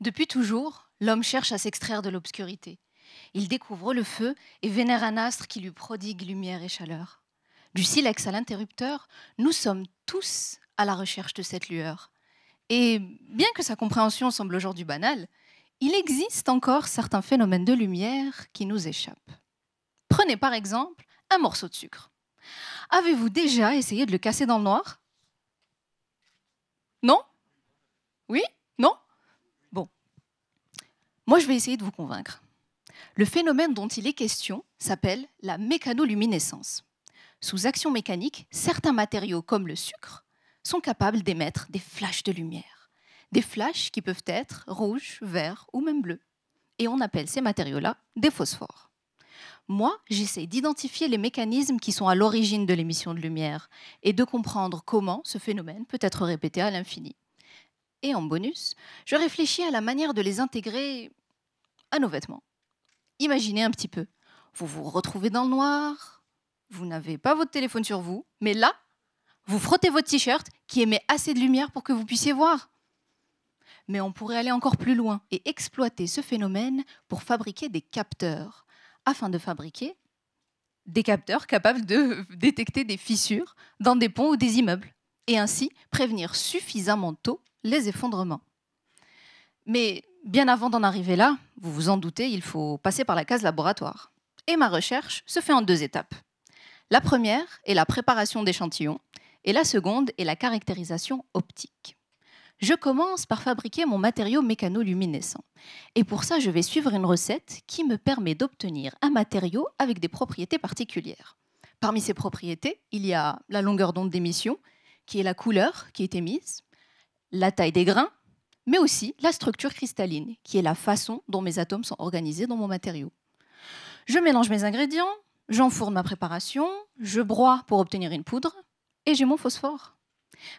Depuis toujours, l'homme cherche à s'extraire de l'obscurité. Il découvre le feu et vénère un astre qui lui prodigue lumière et chaleur. Du silex à l'interrupteur, nous sommes tous à la recherche de cette lueur. Et bien que sa compréhension semble aujourd'hui banale, il existe encore certains phénomènes de lumière qui nous échappent. Prenez par exemple un morceau de sucre. Avez-vous déjà essayé de le casser dans le noir Non Oui moi, je vais essayer de vous convaincre. Le phénomène dont il est question s'appelle la mécanoluminescence. Sous action mécanique, certains matériaux comme le sucre sont capables d'émettre des flashs de lumière. Des flashs qui peuvent être rouges, verts ou même bleus. Et on appelle ces matériaux-là des phosphores. Moi, j'essaie d'identifier les mécanismes qui sont à l'origine de l'émission de lumière et de comprendre comment ce phénomène peut être répété à l'infini. Et en bonus, je réfléchis à la manière de les intégrer à nos vêtements. Imaginez un petit peu. Vous vous retrouvez dans le noir, vous n'avez pas votre téléphone sur vous, mais là, vous frottez votre t-shirt qui émet assez de lumière pour que vous puissiez voir. Mais on pourrait aller encore plus loin et exploiter ce phénomène pour fabriquer des capteurs, afin de fabriquer des capteurs capables de détecter des fissures dans des ponts ou des immeubles, et ainsi prévenir suffisamment tôt les effondrements. Mais bien avant d'en arriver là, vous vous en doutez, il faut passer par la case laboratoire. Et ma recherche se fait en deux étapes. La première est la préparation d'échantillons et la seconde est la caractérisation optique. Je commence par fabriquer mon matériau mécanoluminescent. Et pour ça, je vais suivre une recette qui me permet d'obtenir un matériau avec des propriétés particulières. Parmi ces propriétés, il y a la longueur d'onde d'émission, qui est la couleur qui est émise, la taille des grains, mais aussi la structure cristalline, qui est la façon dont mes atomes sont organisés dans mon matériau. Je mélange mes ingrédients, j'enfourne ma préparation, je broie pour obtenir une poudre, et j'ai mon phosphore.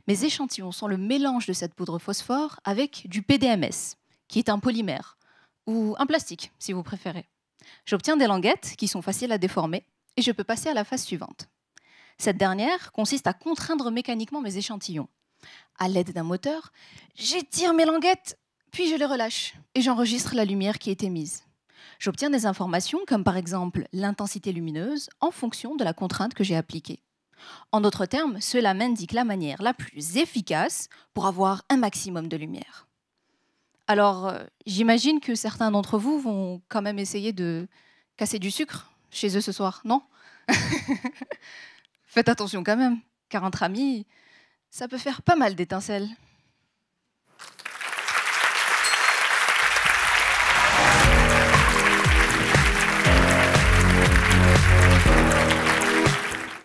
Mes échantillons sont le mélange de cette poudre phosphore avec du PDMS, qui est un polymère, ou un plastique, si vous préférez. J'obtiens des languettes qui sont faciles à déformer, et je peux passer à la phase suivante. Cette dernière consiste à contraindre mécaniquement mes échantillons, à l'aide d'un moteur, j'étire mes languettes, puis je les relâche et j'enregistre la lumière qui est émise. J'obtiens des informations comme par exemple l'intensité lumineuse en fonction de la contrainte que j'ai appliquée. En d'autres termes, cela m'indique la manière la plus efficace pour avoir un maximum de lumière. Alors, euh, j'imagine que certains d'entre vous vont quand même essayer de casser du sucre chez eux ce soir, non Faites attention quand même, car entre amis, ça peut faire pas mal d'étincelles.